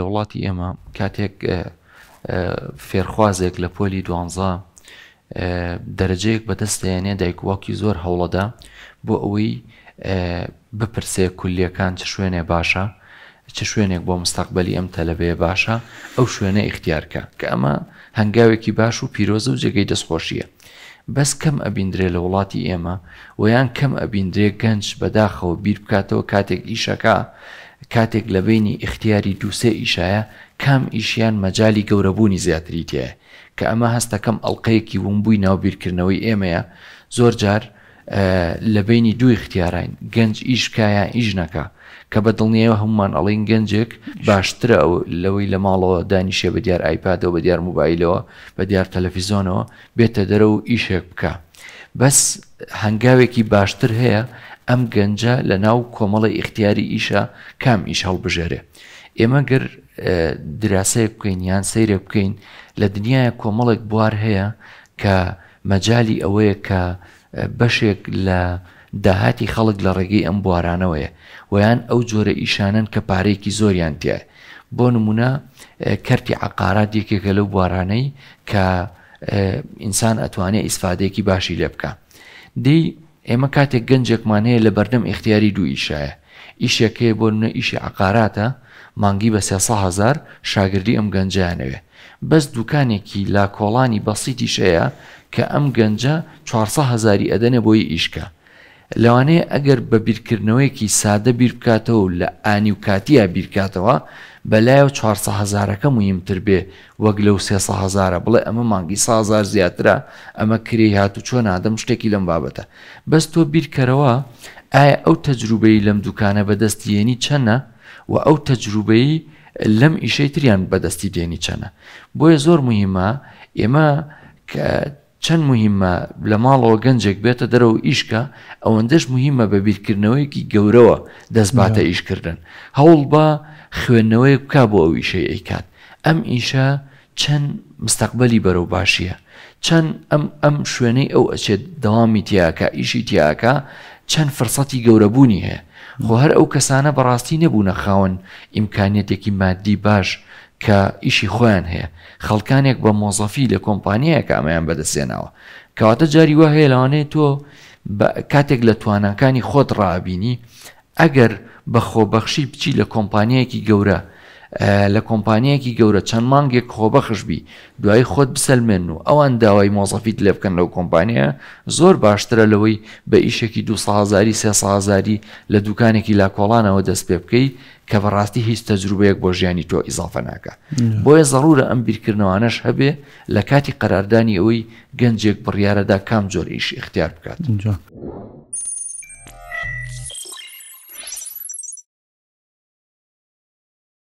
لە وڵاتی ئێمە کاتێک فێرخوازێک لە پۆلی دوانزە دەرەجەیەک بەدەستێنێ دایکواکی زۆر هەوڵەدا بۆ ئەوەی بپرسێ کولیەکان چ شوێنێ باشە چه شوێنێک بۆ مستەقبلی ئەم تەلەبەیە باشە ئەو شوێنە ئیختیارکە کە ئەمە هەنگاوێکی باش و پیرۆزە و جێگەی دەستخۆشیە بەس کەم ئەبیندرێ لە وڵاتی ئێمە ویان کەم ئەبیندرێ گەنج بەداخەوە بیر بکاتەوە کاتێک ئیشەکە کاتێک لە بینی اختیاری دووسێ ئیشایە کام ئیشیان مەجای گەورەبوونی زیاتری تێە کە ئەمە هەستەکەم ئەڵلقەیەکی ونبووی ناوبیرکردنەوەی ئێمەیە زۆر جار لە بینی دوو اختیارین گەنج ئیشکایە ئیش نەکە کە بە دڵنیەوە هەمومان ئەڵین گەنجێک باشترە ئەو لەوەی لە ماڵەوە دانیشێ بە دیار ئایپادەوە بە دیار موبایلەوە بە دیار تەلەفیزۆنەوە بێتە دەرە و ئیشێک بکە. بەس هەنگاوێکی باشتر هەیە ئەم گەنجە لە ناو کۆمەڵی ئیختیاری ئیشە کام ئیش هەڵبژێرێ ئێمە گر دراسەیە بکەین یان سیرێ بکەین لە دنیاە کۆمەڵێک بوار هەیە کە مەجای ئەوەیە کە بەشێک لە داهاتی خەڵک لە ڕێگەی ئەم بوارانەوەیە ویان ئەو جۆرە ئیشانن کە پارێکی زۆریان تایە بۆ نمونە کەرتی عقارات یەکێکە لەو بوارانەی کە ئینسان ئەتوانێت ئیسفادێکی باشی لێ بکە. دی ئێمە کاتێک گەنجێکمان هەیە لە بەردەم اختیاری دوو ئیشایە ئیشێکەیە بۆ نە ئیشی عقاراتە مانگی بە 300هزار شاگردی ئەم گەنجیانەوێ بەس دوکانێکی لا کۆڵانی بەسییتیشەیە کە ئەم گەنجە 400 هزاری ئەدەنە بۆی ئیشکە لەوانەیە ئەگەر بە بیرکردنەوەیەکی سادە بیر بکاتەوە لە ئانی و کاتیە بیرکاتەوە بەلایە 400 هزارەکە مهمتر بێ وەک لەو سێسە هزارە بڵێ ئەمە مانگی سازار زیاترە ئەمە کری هات و چۆن ئادەم شتێکی لەم بابەتە بەس تۆ بیرکەرەوە ئایا ئەو تەجروبەی لەم دوکانە بەدەستیێنی چەنە و ئەو تەجروبەی لەم ئیشەی تریان بەدەستی دێنی چەنە بۆیە زۆر مهمە ئێمە چەند مهمە لە ماڵەوە گەنجێک بێتە دەرەوە ئیشکە ئەوەندەش مهمە بە بیرکردنەوەیەکی گەورەوە دەستباتە ئیشکردن هەوڵ بە خوێندنەوەی بک بۆ ئەو ئیشەی ئەیکات ئەم ئیشە چەند مستەقبلی بەرەو باشیە چەند ئەم ئەم شوێنەی ئەو ئەچێت دەوامی تیاکە ئیشی تیاکە چەند فرسەتی گەورەبوونی هەیە خۆ هەر ئەو کەسانە بەڕاستی نەبوونە خاون ئیمکانیەتێکی مادی باش کە ئیشی خۆیان هەیە خەڵکانێک بە مۆزەفی لە کۆمپانیەیەکە ئەمەیان بەدەسێنەوە کەواتە جاری وە هەیە لەوانەیە تۆ کاتێک لە توانەکانی خۆت ڕابینی ئەگەر بە خۆبەخشی بچی لە کۆمپانیەکی گەورە لە کۆمپانیەکی گەورە چەند مانگێک خۆبەخشبی دوای خۆت بسەلمێن و ئەوان داوای مۆزەفیت لێ بکەن لەو کۆمپانیە زۆر باشترە لەوەی بە ئیشێکی دوهزاری سێسازاری لە دوکانێکی لاکۆڵانەوە دەست پێ بکەی کە بەڕاستی هیچ تەجروبەیەک بۆ ژیانی تۆ ئیزافە ناکە بۆیە ضرورە ئەم بیرکردنەوەانەش هەبێ لە کاتی قەراردانی ئەوەی گەنجێک بڕیارەدا کام جۆر ئیشی اختیار بکات.